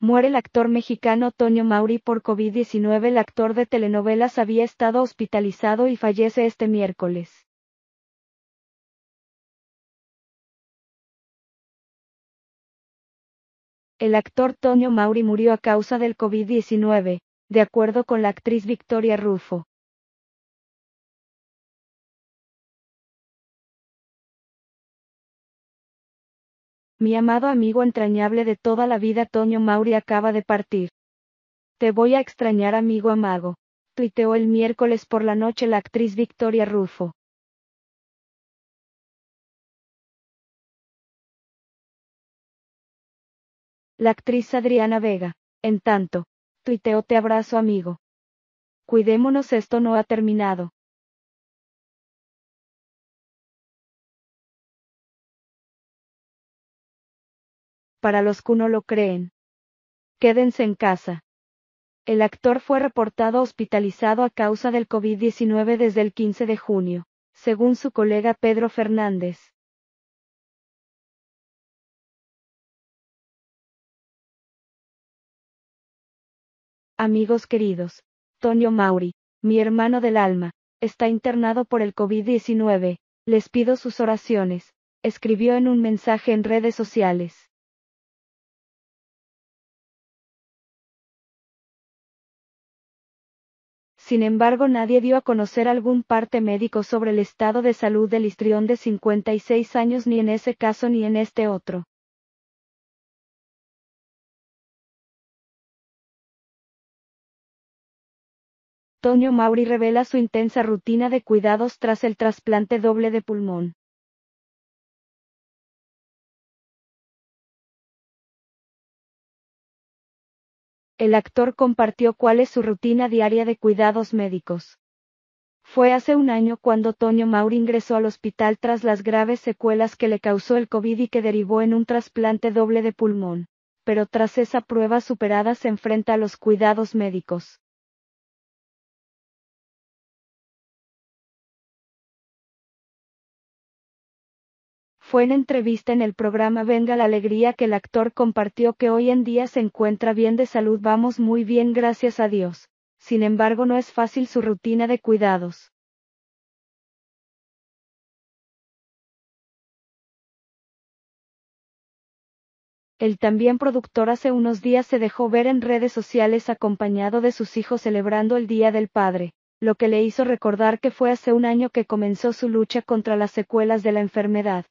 Muere el actor mexicano Tonio Mauri por COVID-19. El actor de telenovelas había estado hospitalizado y fallece este miércoles. El actor Tonio Mauri murió a causa del COVID-19, de acuerdo con la actriz Victoria Rufo. Mi amado amigo entrañable de toda la vida Toño Mauri acaba de partir. Te voy a extrañar amigo amago. Tuiteó el miércoles por la noche la actriz Victoria Rufo. La actriz Adriana Vega, en tanto, tuiteó te abrazo amigo. Cuidémonos esto no ha terminado. para los que no lo creen. Quédense en casa. El actor fue reportado hospitalizado a causa del COVID-19 desde el 15 de junio, según su colega Pedro Fernández. Amigos queridos, Tonio Mauri, mi hermano del alma, está internado por el COVID-19, les pido sus oraciones, escribió en un mensaje en redes sociales. Sin embargo, nadie dio a conocer algún parte médico sobre el estado de salud del histrión de 56 años ni en ese caso ni en este otro. Toño Mauri revela su intensa rutina de cuidados tras el trasplante doble de pulmón. el actor compartió cuál es su rutina diaria de cuidados médicos. Fue hace un año cuando Toño Mauri ingresó al hospital tras las graves secuelas que le causó el COVID y que derivó en un trasplante doble de pulmón, pero tras esa prueba superada se enfrenta a los cuidados médicos. Fue en entrevista en el programa Venga la Alegría que el actor compartió que hoy en día se encuentra bien de salud, vamos muy bien gracias a Dios. Sin embargo, no es fácil su rutina de cuidados. El también productor hace unos días se dejó ver en redes sociales acompañado de sus hijos celebrando el Día del Padre, lo que le hizo recordar que fue hace un año que comenzó su lucha contra las secuelas de la enfermedad.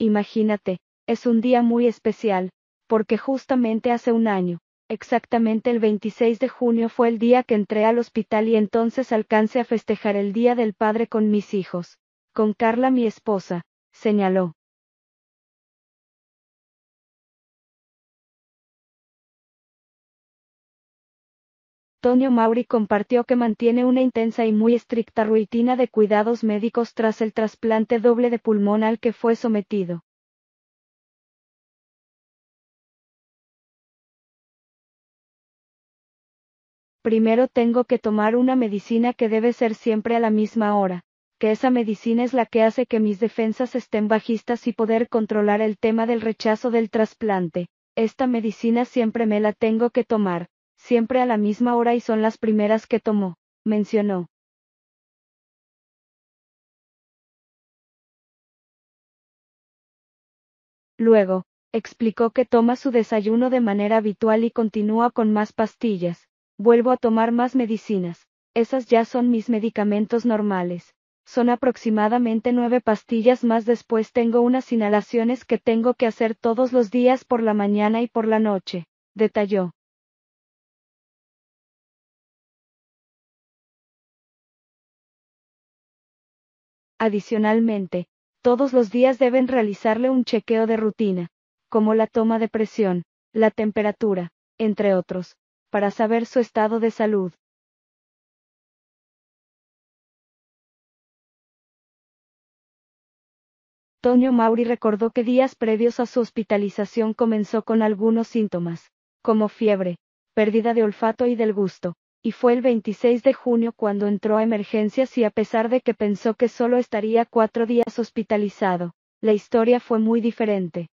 Imagínate, es un día muy especial, porque justamente hace un año, exactamente el 26 de junio fue el día que entré al hospital y entonces alcancé a festejar el Día del Padre con mis hijos, con Carla mi esposa, señaló. Antonio Mauri compartió que mantiene una intensa y muy estricta rutina de cuidados médicos tras el trasplante doble de pulmón al que fue sometido. Primero tengo que tomar una medicina que debe ser siempre a la misma hora, que esa medicina es la que hace que mis defensas estén bajistas y poder controlar el tema del rechazo del trasplante. Esta medicina siempre me la tengo que tomar siempre a la misma hora y son las primeras que tomó, mencionó. Luego, explicó que toma su desayuno de manera habitual y continúa con más pastillas. Vuelvo a tomar más medicinas. Esas ya son mis medicamentos normales. Son aproximadamente nueve pastillas más después tengo unas inhalaciones que tengo que hacer todos los días por la mañana y por la noche, detalló. Adicionalmente, todos los días deben realizarle un chequeo de rutina, como la toma de presión, la temperatura, entre otros, para saber su estado de salud. Toño Mauri recordó que días previos a su hospitalización comenzó con algunos síntomas, como fiebre, pérdida de olfato y del gusto, y fue el 26 de junio cuando entró a emergencias y a pesar de que pensó que solo estaría cuatro días hospitalizado, la historia fue muy diferente.